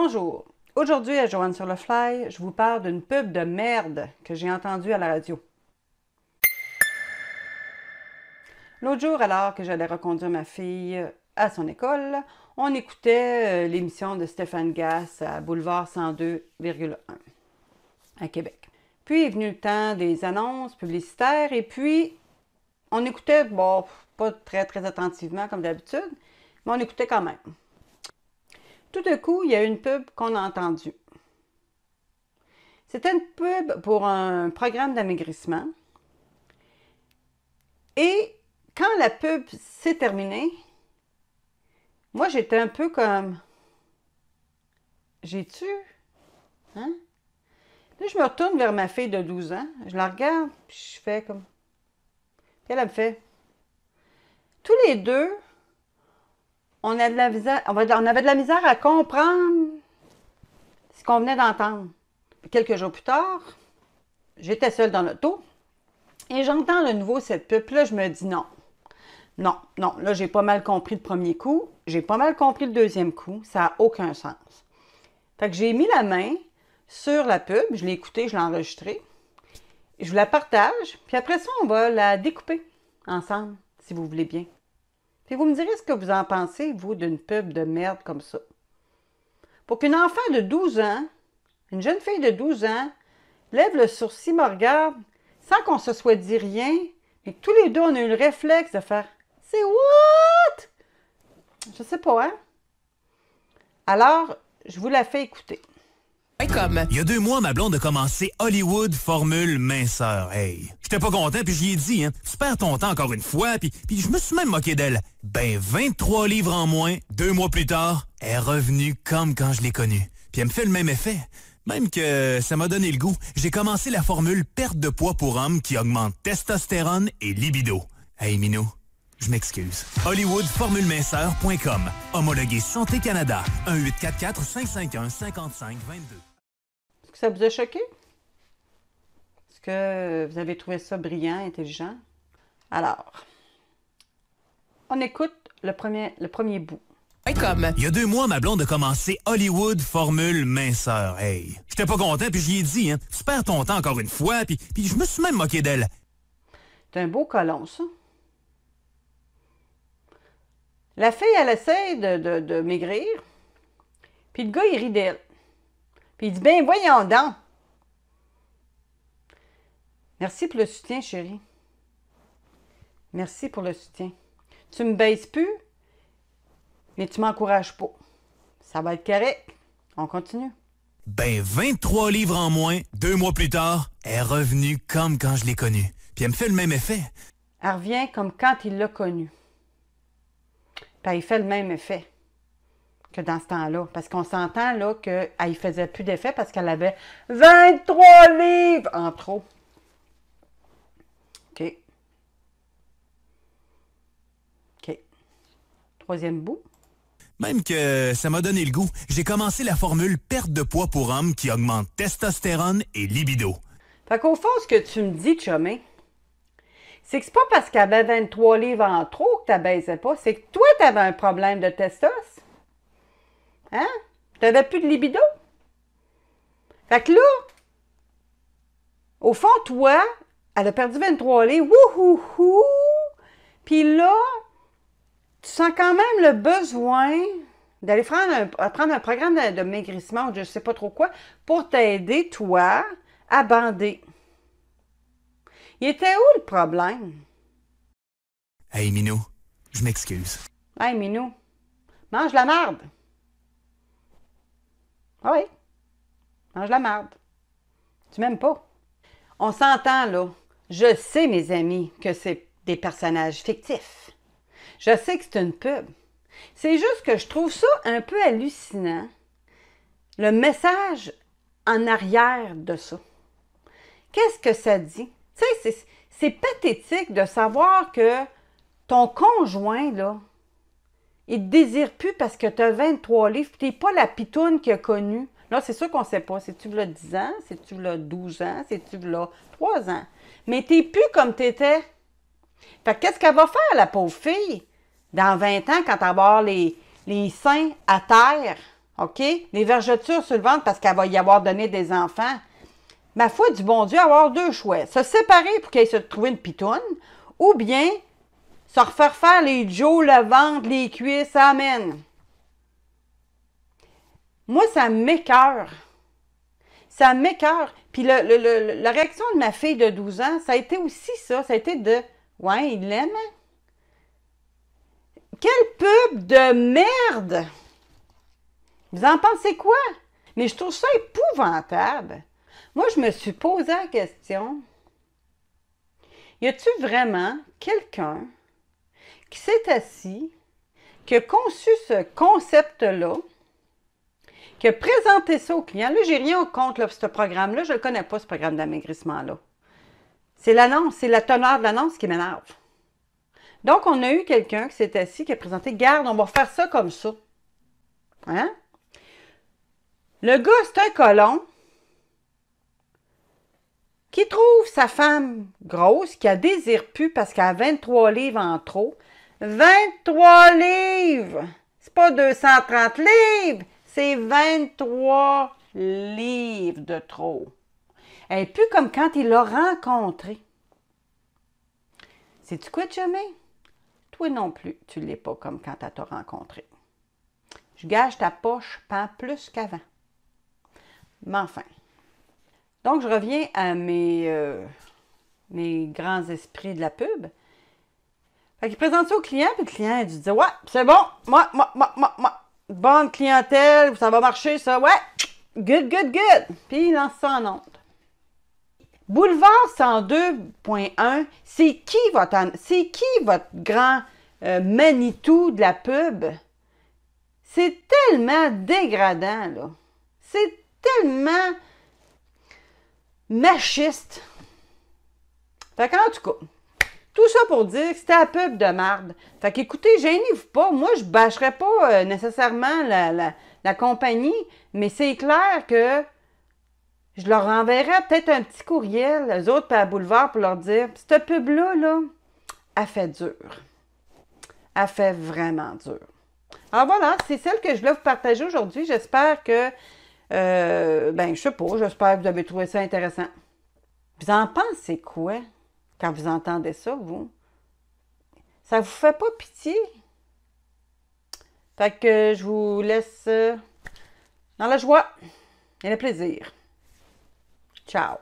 Bonjour. Aujourd'hui à Joanne sur le Fly, je vous parle d'une pub de merde que j'ai entendue à la radio. L'autre jour, alors que j'allais reconduire ma fille à son école, on écoutait euh, l'émission de Stéphane Gass à Boulevard 102,1 à Québec. Puis est venu le temps des annonces publicitaires et puis on écoutait, bon, pas très très attentivement comme d'habitude, mais on écoutait quand même. Tout à coup, il y a une pub qu'on a entendue. C'était une pub pour un programme d'amaigrissement. Et quand la pub s'est terminée, moi j'étais un peu comme J'ai-tu? Hein? Là, je me retourne vers ma fille de 12 ans, je la regarde, puis je fais comme. Puis elle, elle me fait. Tous les deux, on, avait de la misère à comprendre ce qu'on venait d'entendre. Quelques jours plus tard, j'étais seule dans l'auto et j'entends de nouveau cette pub. Là, je me dis non. Non, non, là, j'ai pas mal compris le premier coup, j'ai pas mal compris le deuxième coup, ça n'a aucun sens. Fait que j'ai mis la main sur la pub, je l'ai écoutée, je l'ai enregistrée, je vous la partage, puis après ça, on va la découper ensemble, si vous voulez bien. Puis vous me direz ce que vous en pensez, vous, d'une pub de merde comme ça. Pour qu'une enfant de 12 ans, une jeune fille de 12 ans, lève le sourcil, me regarde, sans qu'on se soit dit rien, que tous les deux, on a eu le réflexe de faire C'est what? Je sais pas, hein? Alors, je vous la fais écouter. Il y a deux mois, ma blonde a commencé Hollywood Formule Minceur. Hey, j'étais pas content, puis j'y ai dit, hein, tu perds ton temps encore une fois, puis, puis je me suis même moqué d'elle. Ben, 23 livres en moins, deux mois plus tard, elle est revenue comme quand je l'ai connue. Puis elle me fait le même effet. Même que ça m'a donné le goût, j'ai commencé la formule perte de poids pour hommes qui augmente testostérone et libido. Hey, Minou, je m'excuse. HollywoodFormuleMinceur.com Homologué Santé Canada. 1 844 55 22 ça vous a choqué? Est-ce que vous avez trouvé ça brillant, intelligent? Alors, on écoute le premier, le premier bout. Comme. Il y a deux mois, ma blonde a commencé Hollywood Formule Minceur. Hey, j'étais pas content, puis lui ai dit, hein, tu perds ton temps encore une fois, puis, je me suis même moqué d'elle. C'est un beau colon, ça. La fille, elle essaie de, de maigrir, puis le gars, il rit d'elle. Puis il dit, ben voyons donc. Merci pour le soutien, chérie. Merci pour le soutien. Tu me baisses plus, mais tu m'encourages pas. Ça va être carré. On continue. Ben, 23 livres en moins, deux mois plus tard, elle est revenue comme quand je l'ai connue. Puis elle me fait le même effet. Elle revient comme quand il l'a connu. Puis il fait le même effet que dans ce temps-là. Parce qu'on s'entend là qu'elle ah, ne faisait plus d'effet parce qu'elle avait 23 livres en trop. OK. OK. Troisième bout. Même que ça m'a donné le goût, j'ai commencé la formule perte de poids pour homme qui augmente testostérone et libido. Fait qu'au fond, ce que tu me dis, Chomé, c'est que c'est pas parce qu'elle avait 23 livres en trop que tu baissais pas, c'est que toi, tu avais un problème de testos. Hein? T'avais plus de libido? Fait que là, au fond, toi, elle a perdu 23 lits. wouhouhou! Puis là, tu sens quand même le besoin d'aller prendre, un, programme de, maigrissement ou je ne sais pas trop quoi pour t'aider, toi, à bander. Il était où le problème? Hey Minou, je m'excuse. Hey Minou, mange la merde! Ah oui, mange la marde. Tu m'aimes pas. On s'entend là. Je sais, mes amis, que c'est des personnages fictifs. Je sais que c'est une pub. C'est juste que je trouve ça un peu hallucinant, le message en arrière de ça. Qu'est-ce que ça dit? Tu sais, c'est pathétique de savoir que ton conjoint, là, ne te désire plus parce que tu as 23 livres, puis tu n'es pas la pitoune qu'il a connue. Là, c'est sûr qu'on ne sait pas. si tu là 10 ans? si tu là 12 ans? si tu là 3 ans? Mais tu plus comme tu étais. Fait qu'est-ce qu'elle va faire, la pauvre fille, dans 20 ans, quand elle va avoir les, les seins à terre? OK? Les vergetures sur le ventre parce qu'elle va y avoir donné des enfants. Ma foi du bon Dieu, avoir deux choix. Se séparer pour qu'elle se trouve une pitoune ou bien se refaire faire les Joe, le ventre, les cuisses, amen. Moi, ça m'écœure. Ça m'écœure. Puis la réaction de ma fille de 12 ans, ça a été aussi ça. Ça a été de Ouais, il l'aime. Quel pub de merde! Vous en pensez quoi? Mais je trouve ça épouvantable. Moi, je me suis posé la question. Y a-tu vraiment quelqu'un qui s'est assis, qui a conçu ce concept-là, qui a présenté ça au client. Là, j'ai rien compte là, ce programme-là, je ne connais pas, ce programme d'amaigrissement-là. C'est l'annonce, c'est la teneur de l'annonce qui m'énerve. Donc, on a eu quelqu'un qui s'est assis, qui a présenté, garde, on va faire ça comme ça. Hein? Le gars, c'est un colon qui trouve sa femme grosse, qui a désir pu parce qu'elle a 23 livres en trop, 23 livres. C'est pas 230 livres, c'est 23 livres de trop. Elle n'est plus comme quand il l'a rencontrée. C'est-tu quoi, jamais? Toi non plus, tu l'es pas comme quand elle t'a rencontré. Je gage ta poche pas plus qu'avant. Mais enfin. Donc, je reviens à mes, euh, mes grands esprits de la pub. Fait qu'il présente ça au client, puis le client, il dit Ouais, c'est bon, moi, moi, moi, moi, moi. Bonne clientèle, ça va marcher, ça, ouais. Good, good, good. Puis il lance ça en onde. Boulevard 102.1, c'est qui votre, c'est qui votre grand euh, Manitou de la pub? C'est tellement dégradant, là. C'est tellement machiste. Fait qu'en tout cas, tout ça pour dire que c'était un pub de marde. Fait qu'écoutez, gênez-vous pas. Moi, je bâcherais pas euh, nécessairement la, compagnie, mais c'est clair que je leur enverrais peut-être un petit courriel, eux autres, par boulevard, pour leur dire Cette pub-là, là, a fait dur. A fait vraiment dur. Alors voilà, c'est celle que je voulais vous partager aujourd'hui. J'espère que, euh, ben, je sais pas, j'espère que vous avez trouvé ça intéressant. Vous en pensez quoi? quand vous entendez ça, vous? Ça vous fait pas pitié? Fait que je vous laisse euh, dans la joie et le plaisir. Ciao!